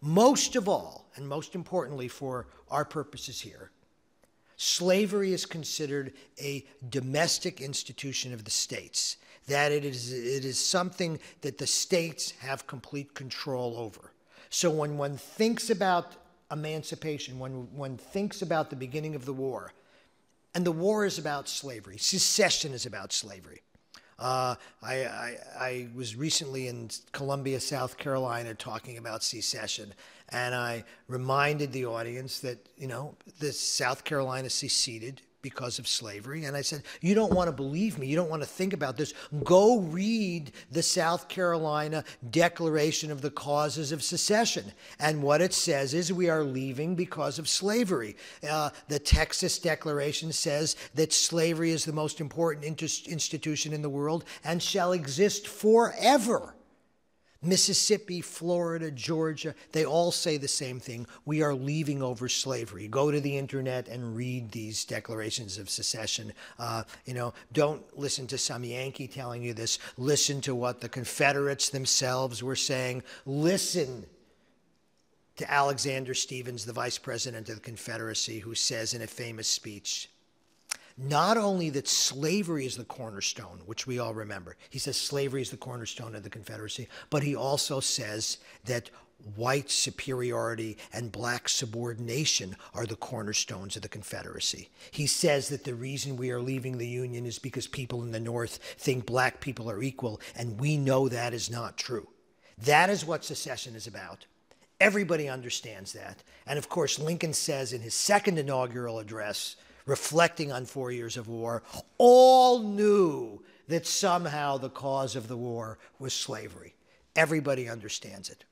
most of all, and most importantly for our purposes here, slavery is considered a domestic institution of the states, that it is, it is something that the states have complete control over. So when one thinks about emancipation, when one thinks about the beginning of the war, and the war is about slavery, secession is about slavery. Uh, I, I, I, was recently in Columbia, South Carolina, talking about secession, and I reminded the audience that, you know, the South Carolina seceded because of slavery. And I said, You don't want to believe me. You don't want to think about this. Go read the South Carolina Declaration of the Causes of Secession. And what it says is we are leaving because of slavery. Uh, the Texas Declaration says that slavery is the most important institution in the world and shall exist forever. Mississippi, Florida, Georgia, they all say the same thing. We are leaving over slavery. Go to the internet and read these declarations of secession. Uh, you know, don't listen to some Yankee telling you this. Listen to what the Confederates themselves were saying. Listen to Alexander Stevens, the vice president of the Confederacy, who says in a famous speech, not only that slavery is the cornerstone, which we all remember, he says slavery is the cornerstone of the Confederacy, but he also says that white superiority and black subordination are the cornerstones of the Confederacy. He says that the reason we are leaving the Union is because people in the North think black people are equal, and we know that is not true. That is what secession is about. Everybody understands that. And of course, Lincoln says in his second inaugural address reflecting on four years of war, all knew that somehow the cause of the war was slavery. Everybody understands it.